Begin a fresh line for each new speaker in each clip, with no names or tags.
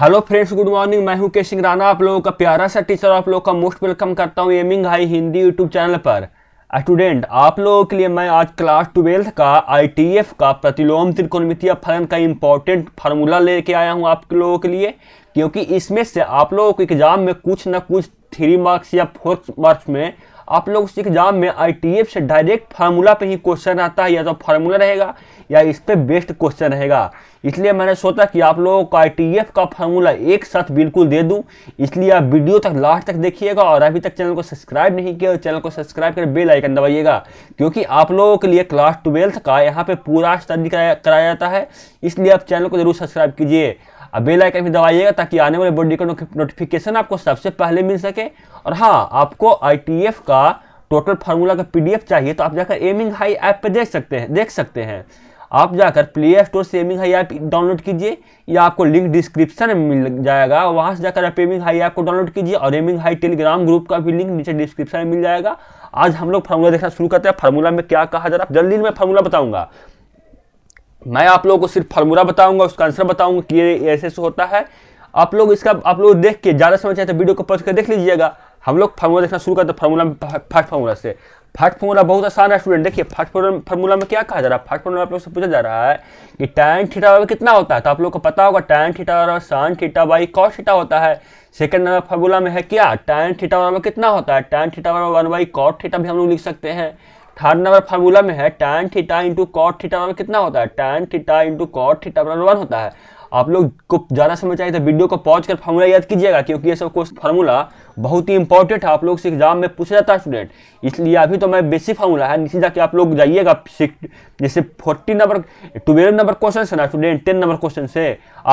hello friends good morning मैं हूं के सिंह राणा आप लोगों का प्यारा सा टीचर आप लोगों का मोस्ट वेलकम करता हूं aiming high Hindi YouTube channel पर स्टूडेंट uh, आप लोगों के लिए मैं आज क्लास ट्वेल्थ का आईटीएफ का प्रतिलोम त्रिकोणमितीय फलन का इम्पोर्टेंट फार्मूला लेके आया हूं आप लोगों के लिए क्योंकि इसमें से आप लोगों के एग्जाम में कुछ ना कुछ थ्री मार्क्स या फोर मार्क्स में आप लोग उस एग्जाम में आई से डायरेक्ट फार्मूला पे ही क्वेश्चन आता है या तो फार्मूला रहेगा या इस पर बेस्ट क्वेश्चन रहेगा इसलिए मैंने सोचा कि आप लोगों को आई का फार्मूला एक साथ बिल्कुल दे दूं इसलिए आप वीडियो तक लास्ट तक देखिएगा और अभी तक चैनल को सब्सक्राइब नहीं किया तो चैनल को सब्सक्राइब कर बेल आइकन दबाइएगा क्योंकि आप लोगों के लिए क्लास ट्वेल्थ का यहाँ पे पूरा स्टडी कराया जाता है इसलिए आप चैनल को जरूर सब्सक्राइब कीजिए अब बेल आइकन भी दबाइएगा ताकि आने वाले बोर्ड का नोटिफिकेशन आपको सबसे पहले मिल सके और हाँ आपको आई का टोटल फार्मूला का पीडीएफ चाहिए तो आप जाकर एमिंग हाई ऐप पर देख सकते हैं देख सकते हैं आप जाकर प्ले स्टोर से एमिंग हाई ऐप डाउनलोड कीजिए या आपको लिंक डिस्क्रिप्शन में मिल जाएगा वहाँ से जाकर आप एमिंग हाई ऐप को डाउनलोड कीजिए और एमिंग हाई टेलीग्राम ग्रुप का भी लिंक नीचे डिस्क्रिप्शन में मिल जाएगा आज हम लोग फार्मूला देखना शुरू करते हैं फार्मूला में क्या कहा जा रहा है जल्दी मैं फार्मूला बताऊंगा मैं आप लोगों को सिर्फ फार्मूला बताऊंगा उसका आंसर बताऊंगा कि ये ऐसे ऐसे होता है आप लोग इसका आप लोग देख के ज़्यादा समझ चाहे तो वीडियो को पॉज कर देख लीजिएगा हम लोग फार्मूला देखना शुरू करते फार्मूला में फर्स्ट फार्मूला से फर्स्ट फार्मूला बहुत आसान है स्टूडेंट देखिए फर्स्ट फार्मूला में क्या कहा जा रहा है फर्स्ट फार्मूला आप लोग से पूछा जा रहा है कि टैन ठीटा बराबर कितना होता है तो आप लोग को पता होगा टैन ठीटा बराबर सान ठीटा बाई कॉस ठीटा होता है सेकंड नंबर फार्मूला में है क्या टैन ठीटा बराबर कितना होता है टैन ठीटा बराबर वन बाई कॉस ठीटा भी हम लोग लिख सकते हैं थर्ड नंबर फार्मूला में है tan theta into cot theta बराबर कितना होता है tan theta into cot theta बराबर वन होता है आप लोग को ज़्यादा समझ चाहिए तो वीडियो को पॉज कर फार्मूला याद कीजिएगा क्योंकि ये सब कुछ फार्मूला बहुत ही इंपॉर्टेंट है आप लोग से एग्जाम में पूछा जाता है स्टूडेंट इसलिए अभी तो मैं बेसिक फार्मूला है नीचे जाके आप लोग जाइएगा जैसे forty number twelve number question है ना स्टूडेंट टेन नंबर क्वेश्चन से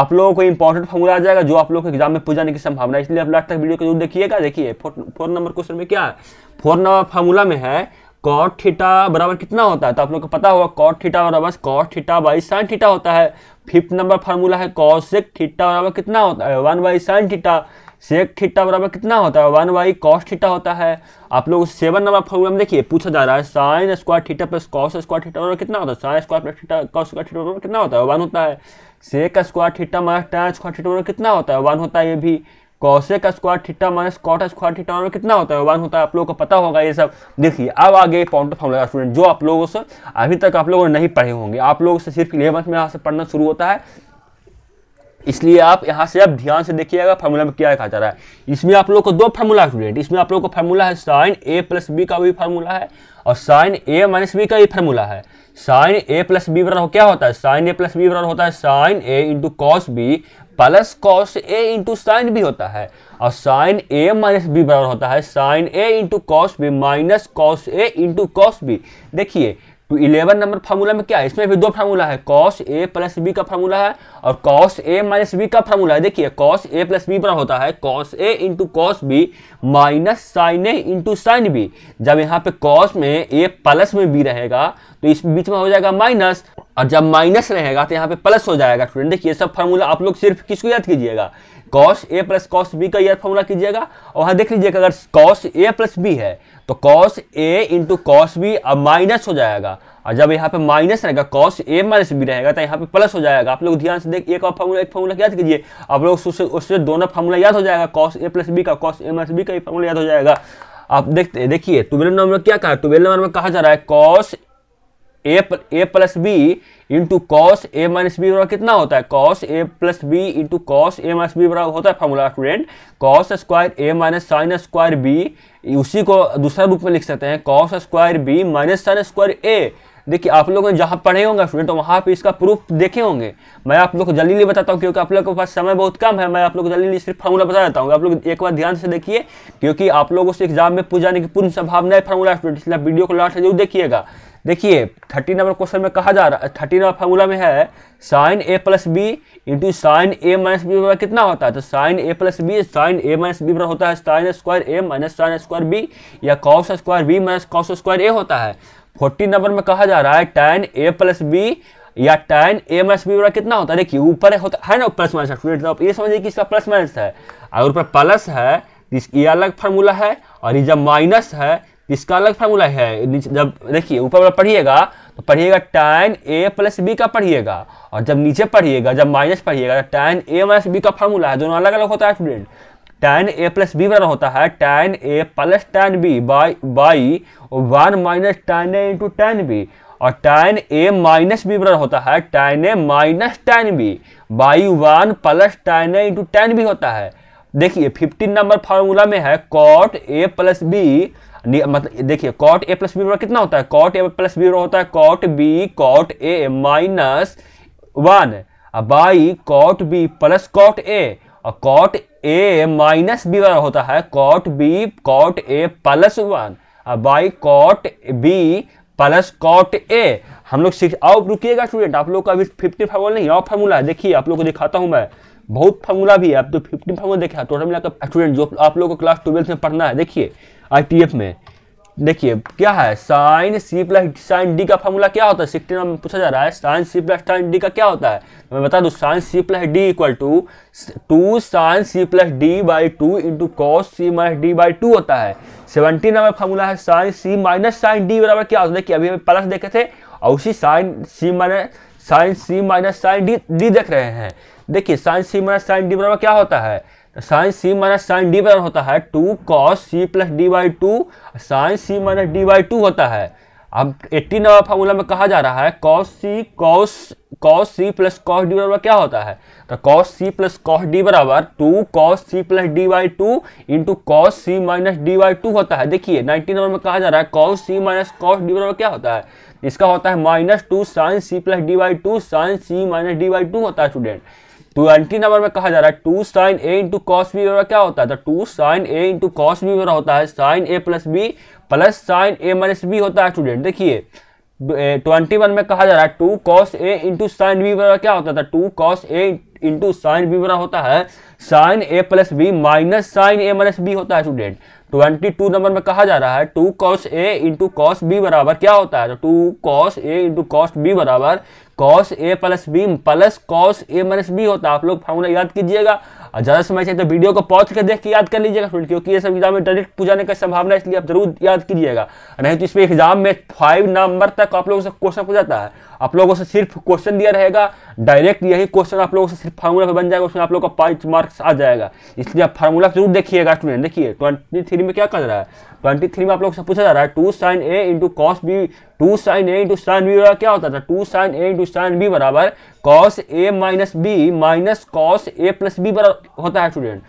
आप लोगों को इंपॉर्टेंट फार्मूला आ जाएगा जो आप लोग एग्जाम में पूछ जाने की संभावना है इसलिए आप लास्ट तक वीडियो को जरूर देखिएगा देखिए फोर नंबर क्वेश्चन में क्या है फोर नंबर फार्मूला में है कॉट थीटा बराबर कितना होता है तो आप लोग को पता होगा कॉट थीटा बराबर cot theta by sine theta होता है फिफ्थ नंबर फार्मूला है कॉसेक थीटा बराबर कितना होता है one by sine theta sec theta बराबर कितना होता है वन बाई कॉस थीटा होता है आप लोग सेवन नंबर फार्मूला में देखिए पूछा जा रहा है sine square theta plus cos square theta बराबर कितना होता है sine square plus theta cos square theta बराबर कितना होता है वन होता है sec square theta minus tan square theta बराबर कितना होता है वन होता है ये भी cosec square theta minus cot square theta में कितना होता है वन होता है आप लोगों को पता होगा ये सब देखिए अब आगे पॉइंट ऑफ फॉर्मूला स्टूडेंट जो आप लोगों से अभी तक आप लोगों ने नहीं पढ़े होंगे आप लोगों से सिर्फ इलेवंथ में यहाँ से पढ़ना शुरू होता है इसलिए आप यहाँ से अब ध्यान से देखिएगा फार्मूला में क्या कहा जा रहा है इसमें आप लोग को दो फार्मूला स्टूडेंट इसमें आप लोग को फार्मूला है साइन ए प्लस बी का भी फार्मूला है और साइन ए माइनस बी का भी फार्मूला है साइन ए प्लस बी बराबर क्या होता है साइन ए प्लस बी बराबर होता है sine A into cos B plus cos A into sine B होता है और साइन ए माइनस बी बराबर होता है sine A into cos B minus cos A into cos B देखिए तो इलेवन नंबर फार्मूला में क्या है इसमें भी दो फार्मूला है कॉस ए प्लस बी का फार्मूला है और कॉस ए माइनस बी का फार्मूला है देखिए कॉस ए प्लस बी बड़ा होता है cos A into cos B minus sine A into sine B जब यहाँ पे कॉस में ए प्लस में बी रहेगा तो इस बीच में हो जाएगा माइनस और जब माइनस रहेगा तो यहाँ पे प्लस हो जाएगा स्टूडेंट देखिए सब फार्मूला आप लोग सिर्फ किसको याद कीजिएगा cos A plus cos B का याद फार्मूला कीजिएगा और वहां देख लीजिएगा अगर कॉस ए प्लस बी है तो cos A into cos B अब माइनस हो जाएगा और जब यहाँ पे माइनस रहेगा कॉस ए माइनस बी रहेगा तो यहाँ पे प्लस हो जाएगा आप लोग ध्यान से देख एक और फार्मूला एक फार्मूला याद कीजिए आप लोग उससे उससे दोनों फार्मूला याद हो जाएगा कॉस ए प्लस बी का कॉस ए माइनस बी का फार्मूला याद हो जाएगा आप देखते देखिए ट्वेल्व नंबर में क्या कहा ट्वेल्व नंबर में कहा जा रहा है cos A A plus B into cos A minus B बराबर कितना होता है cos A plus B into cos A minus B बराबर होता है formula student cos square A minus sine square B उसी को दूसरा रूप में लिख सकते हैं cos square B minus sine square A देखिए आप लोगों ने जहाँ पढ़े होंगे स्टूडेंट तो वहाँ पे इसका प्रूफ देखे होंगे मैं आप लोग को जल्दी नहीं बताता हूँ क्योंकि आप लोगों के पास समय बहुत कम है मैं आप लोग जल्दी सिर्फ फॉर्मूला बता देता हूँ आप लोग एक बार ध्यान से देखिए क्योंकि आप लोगों से एग्जाम में पूछ जाने की पूर्ण संभावना है फॉर्मूला स्टूडेंट इसलिए वीडियो को लास्ट जरूर देखिएगा देखिए थर्टी नंबर क्वेश्चन में कहा जा रहा है थर्टी नंबर फार्मूला में है sine A plus B into sine A minus B बराबर कितना होता है तो sine A plus B sine A minus B बराबर होता है sine square A minus sine square B या cos square B minus cos square A होता है फोर्टी नंबर में कहा जा रहा है टेन ए प्लस बी या टेन ए माइनस बी बराबर कितना होता है देखिए ऊपर होता है ना प्लस माइनस स्टूडेंट ये समझिए कि इसका प्लस माइनस है अगर ऊपर प्लस है तो ये अलग फार्मूला है और ये जब माइनस है इसका अलग फार्मूला है जब देखिए ऊपर वाला पढ़िएगा तो पढ़िएगा टैन ए प्लस बी का पढ़िएगा और जब नीचे पढ़िएगा जब माइनस पढ़िएगा तो टैन ए माइनस बी का फार्मूला है दोनों अलग अलग होता है student tan A plus B वाला होता है tan A plus tan B by by one minus tan A into tan B और टैन ए माइनस बी वाला होता है tan A minus tan B by one plus tan A into tan B होता है देखिए fifteen number formula में है cot A plus B मतलब देखिए कॉट ए प्लस बी बराबर कितना होता है कॉट ए प्लस बी बराबर होता है cot B cot A minus one by cot B plus cot A और कॉट ए माइनस बी बराबर होता है cot B cot A plus one by cot B plus cot A हम लोग six और रुकिएगा स्टूडेंट आप लोग का अभी फिफ्टी फाइव नहीं और फार्मूला है देखिए आप लोग को दिखाता हूं मैं बहुत फार्मूला भी है तो आप तो फिफ्टी फार्मूला देखा टोटल मिलाकर स्टूडेंट जो आप लोग को क्लास ट्वेल्थ में पढ़ना है देखिए आई में देखिए क्या है sine C plus sine D का फॉर्मूला क्या होता है सिक्सटीन में पूछा जा रहा है sine C plus sine D का क्या होता है तो मैं बता दूं sine C plus D equal to two sine C plus D by two into cos C minus D by two होता है सेवनटीन में फॉर्मूला है sine C minus sine D बराबर क्या होता है देखिए अभी हम प्लस देखे थे और उसी sine C minus sine C minus sine D D देख रहे हैं देखिए sine C minus sine D बराबर क्या होता है तो sine C minus sine D बराबर होता है two cos C plus D by two sine C minus D by two होता है अब एट्टी नंबर फार्मूला में कहा जा रहा है cos C cos cos C plus cos D बराबर क्या होता है तो cos C plus cos D बराबर two cos C plus D by two into cos C minus D by two होता है देखिए नाइन्टी नंबर में कहा जा रहा है cos C minus cos D बराबर क्या होता है इसका होता है minus two sine C plus D by two sine C minus D by two होता है स्टूडेंट ट्वेंटी नंबर में कहा जा रहा है two sine A into cos B मेरा क्या होता है तो two sine A into cos B मेरा होता है sine A plus B plus sine A minus B होता है स्टूडेंट देखिए ट्वेंटी वन में कहा जा रहा है two cos A into sine B मेरा क्या होता था तो two cos A into sine B मेरा होता है sine A plus B minus sine A minus B होता है स्टूडेंट ट्वेंटी टू नंबर में कहा जा रहा है two cos A into cos B बराबर क्या होता है तो two cos A into cos B बराबर cos A plus B plus cos A minus B होता है आप लोग फॉर्मूला याद कीजिएगा और ज़्यादा समय चाहिए तो वीडियो को पॉज कर देख के याद कर लीजिएगा फ्रेंड क्योंकि ये सब एग्जाम में डायरेक्ट पूछाने का संभावना है इसलिए आप जरूर याद कीजिएगा नहीं तो इसमें एग्जाम में फाइव नंबर तक आप लोगों से क्वेश्चन पूछा जाता है आप लोगों से सिर्फ क्वेश्चन दिया रहेगा डायरेक्ट यही क्वेश्चन आप लोगों से सिर्फ फार्मूला पर बन जाएगा उसमें आप लोग का पाँच मार्क्स आ जाएगा इसलिए आप फार्मूला जरूर देखिएगा स्टूडेंट देखिए ट्वेंटी थ्री में क्या कर रहा है ट्वेंटी थ्री में आप लोग से पूछा जा रहा है two sine A into cos B two sine A into sine B बराबर क्या होता था two sine A into sine B बराबर cos A minus B minus cos A plus B बराबर होता है स्टूडेंट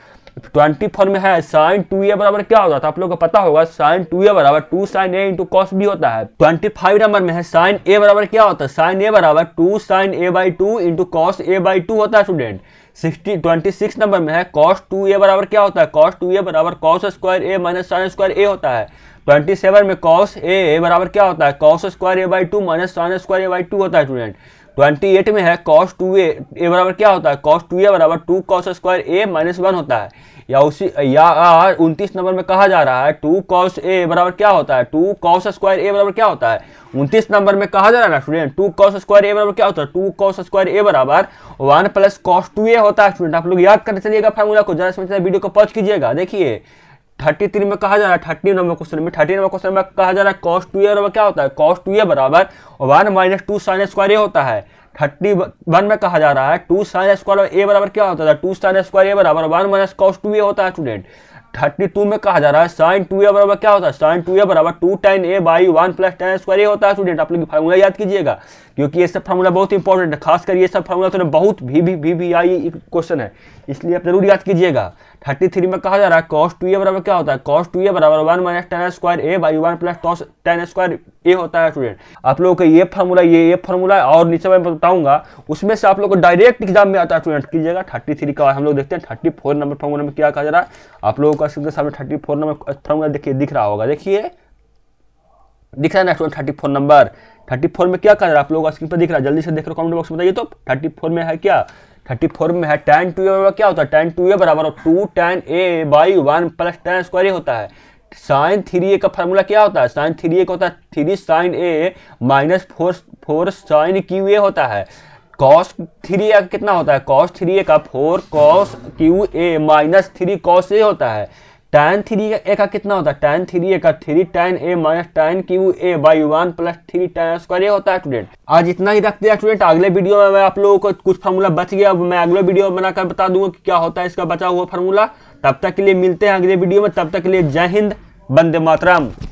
ट्वेंटी फोर में है साइन टू ए बराबर क्या होता था आप लोगों को पता होगा साइन टू ए बराबर two sine A into cos B होता है ट्वेंटी फाइव नंबर में है साइन ए बराबर क्या होता है साइन ए बराबर two sine A by two into cos A by two होता है student sixty twenty six number में है कॉस टू ए बराबर क्या होता है कॉस टू ए बराबर cos square A minus sine square A होता है ट्वेंटी सेवन में कॉस ए बराबर क्या होता है cos square A by two minus sine square A by two होता है स्टूडेंट ट्वेंटी एट में है कॉस टू ए ए बराबर क्या होता है कॉस टू ए बराबर two cos square A minus one होता है या उसी या उनतीस नंबर में कहा जा रहा है टू कॉस ए बराबर क्या होता है टू कॉस स्क्वायर ए बराबर क्या होता है उनतीस नंबर में कहा जा रहा है student two cos square A बराबर क्या होता है टू कॉस स्क्वायर ए बराबर one plus cos two A होता है स्टूडेंट आप लोग याद करते चलिएगा फार्मूला को जरा समझना वीडियो को पॉज कीजिएगा देखिए थर्टी थ्री में कहा जा रहा है थर्टी नंबर क्वेश्चन में थर्टी नंबर क्वेश्चन में कहा जा रहा है कॉस टू ए क्या होता है कॉस टू ए बराबर one minus two sine square A होता है थर्टी वन में कहा जा रहा है टू साइन स्क्वायर ए बराबर क्या होता है टू साइन स्क्वायर ए बराबर one minus cos two A होता है स्टूडेंट थर्टी टू में कहा जा रहा है साइन टू ए बराबर क्या होता है साइन टू ए बराबर two tan A by one plus tan square A होता है स्टूडेंट आप लोग फॉर्मूला याद कीजिएगा क्योंकि ये सब फार्मूला बहुत इंपॉर्टेंट है खासकर ये सब फार्मूला तो बहुत भी भी भी भी आई क्वेश्चन है इसलिए आप जरूर याद कीजिएगा थर्टी थ्री में कहा जा रहा है कॉस टू ए बराबर क्या होता है कॉस टू ए बराबर one minus tan square A by one plus toss tan square A होता है स्टूडेंट आप लोगों का ये फार्मूला ये ये फार्मूला और नीचे मैं बताऊंगा उसमें से आप लोग को डायरेक्ट एग्जाम में आता है स्टूडेंट कीजिएगा थर्टी थ्री का हम लोग देखते हैं थर्टी फोर नंबर फार्मूला में क्या कहा जा रहा है आप लोगों का सामने थर्टी फोर नंबर फार्मूला देखिए दिख रहा होगा देखिए दिख रहा है next one thirty four number thirty four में क्या कर रहा है आप लोगों का स्क्रीन पर दिख रहा है जल्दी से देख रहे हो कमेंट बॉक्स में बताइए तो थर्टी फोर में है क्या थर्टी फोर में है टेन टू ए क्या होता है टेन टू ए बराबर two tan A by one plus tan square होता है साइन थ्री ए का फॉर्मूला क्या होता है साइन थ्री ए का होता है three sine A minus four four sine cube A होता है कॉस थ्री ए कितना होता है कॉस थ्री ए का four cos cube A minus three cos A होता है टैन थ्री ए का कितना होता है टैन थ्री ए का three tan A minus tan cube A by one plus three tan square ये होता है स्टूडेंट आज इतना ही रखते हैं स्टूडेंट अगले वीडियो में मैं आप लोगों को कुछ फार्मूला बच गया मैं अगले वीडियो में बनाकर बता दूंगा कि क्या होता है इसका बचा हुआ फार्मूला तब तक के लिए मिलते हैं अगले वीडियो में तब तक के लिए जय हिंद बंदे मातरम